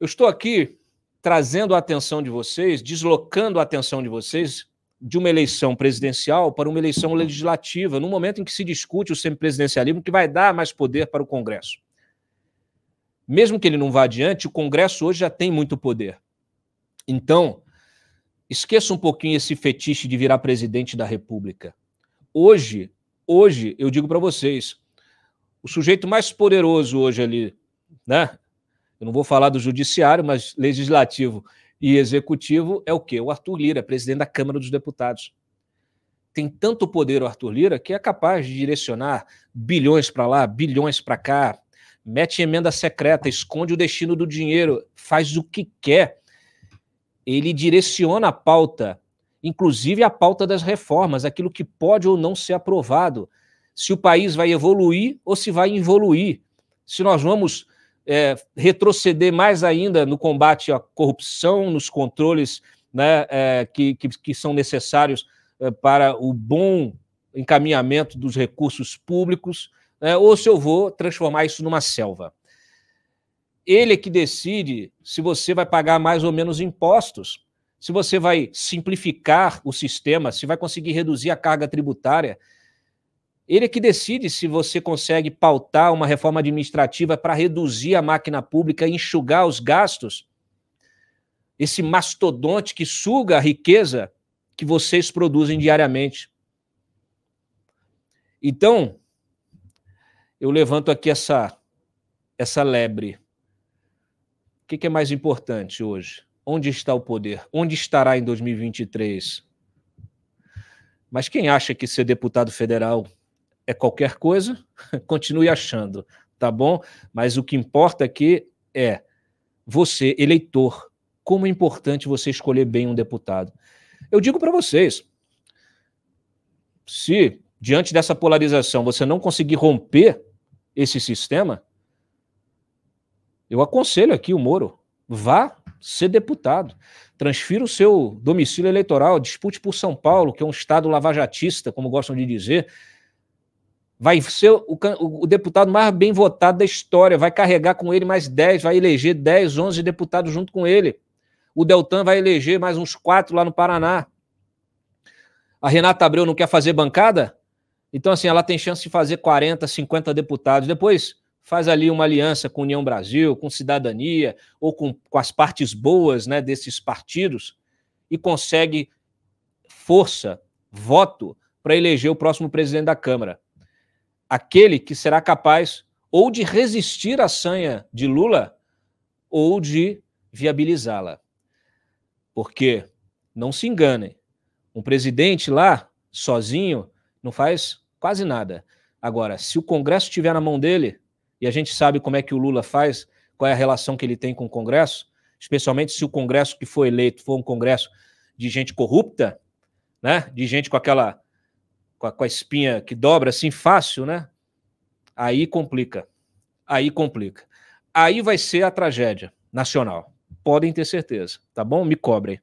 Eu estou aqui trazendo a atenção de vocês, deslocando a atenção de vocês de uma eleição presidencial para uma eleição legislativa, no momento em que se discute o semipresidencialismo, que vai dar mais poder para o Congresso. Mesmo que ele não vá adiante, o Congresso hoje já tem muito poder. Então, esqueça um pouquinho esse fetiche de virar presidente da República. Hoje, hoje, eu digo para vocês, o sujeito mais poderoso hoje ali, né, eu não vou falar do judiciário, mas legislativo e executivo é o quê? O Arthur Lira, presidente da Câmara dos Deputados. Tem tanto poder o Arthur Lira que é capaz de direcionar bilhões para lá, bilhões para cá, mete emenda secreta, esconde o destino do dinheiro, faz o que quer. Ele direciona a pauta, inclusive a pauta das reformas, aquilo que pode ou não ser aprovado, se o país vai evoluir ou se vai involuir, se nós vamos é, retroceder mais ainda no combate à corrupção, nos controles né, é, que, que, que, são necessários é, para o bom encaminhamento dos recursos públicos, né, ou se eu vou transformar isso numa selva. Ele é que decide se você vai pagar mais ou menos impostos, se você vai simplificar o sistema, se vai conseguir reduzir a carga tributária, ele é que decide se você consegue pautar uma reforma administrativa para reduzir a máquina pública e enxugar os gastos. Esse mastodonte que suga a riqueza que vocês produzem diariamente. Então, eu levanto aqui essa essa lebre. O que, que é mais importante hoje? Onde está o poder? Onde estará em 2023? Mas quem acha que ser deputado federal é qualquer coisa, continue achando, tá bom? Mas o que importa aqui é você, eleitor, como é importante você escolher bem um deputado. Eu digo para vocês, se diante dessa polarização você não conseguir romper esse sistema, eu aconselho aqui o Moro, vá ser deputado. Transfira o seu domicílio eleitoral, dispute por São Paulo, que é um estado lavajatista, como gostam de dizer, vai ser o, o, deputado mais bem votado da história, vai carregar com ele mais 10, vai eleger 10, 11 deputados junto com ele. O Deltan vai eleger mais uns quatro lá no Paraná. A Renata Abreu não quer fazer bancada? Então, assim, ela tem chance de fazer 40, 50 deputados. Depois faz ali uma aliança com União Brasil, com Cidadania, ou com, com as partes boas né, desses partidos, e consegue força, voto, para eleger o próximo presidente da Câmara aquele que será capaz ou de resistir à sanha de Lula ou de viabilizá-la. Porque, não se enganem, um presidente lá, sozinho, não faz quase nada. Agora, se o Congresso estiver na mão dele, e a gente sabe como é que o Lula faz, qual é a relação que ele tem com o Congresso, especialmente se o Congresso que foi eleito for um Congresso de gente corrupta, né, de gente com aquela com a, com a espinha que dobra assim fácil, né? Aí complica. Aí complica. Aí vai ser a tragédia nacional. Podem ter certeza, tá bom? Me cobrem.